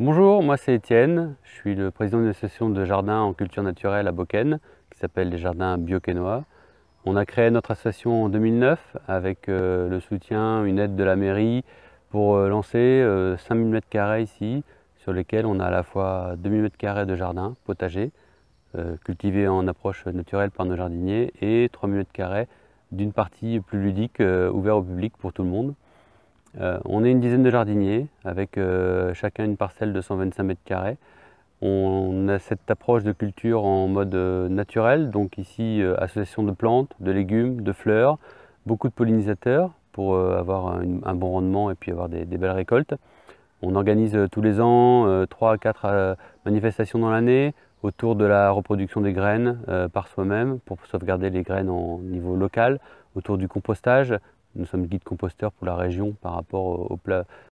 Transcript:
Bonjour, moi c'est Étienne, je suis le président d'une association de jardins en culture naturelle à Boken qui s'appelle les jardins Biokénois. On a créé notre association en 2009 avec euh, le soutien, une aide de la mairie pour euh, lancer 5000 euh, m2 ici sur lesquels on a à la fois 2000 m2 de jardins potagers, cultivés en approche naturelle par nos jardiniers et 3000 m2 d'une partie plus ludique ouverte au public pour tout le monde. Euh, on est une dizaine de jardiniers, avec euh, chacun une parcelle de 125 mètres carrés. On a cette approche de culture en mode euh, naturel, donc ici association de plantes, de légumes, de fleurs, beaucoup de pollinisateurs pour avoir un, bon rendement et puis avoir des, belles récoltes. On organise tous les ans 3 à 4 manifestations dans l'année autour de la reproduction des graines par soi-même pour sauvegarder les graines au niveau local, autour du compostage, nous sommes guide composteur pour la région par rapport au, plat,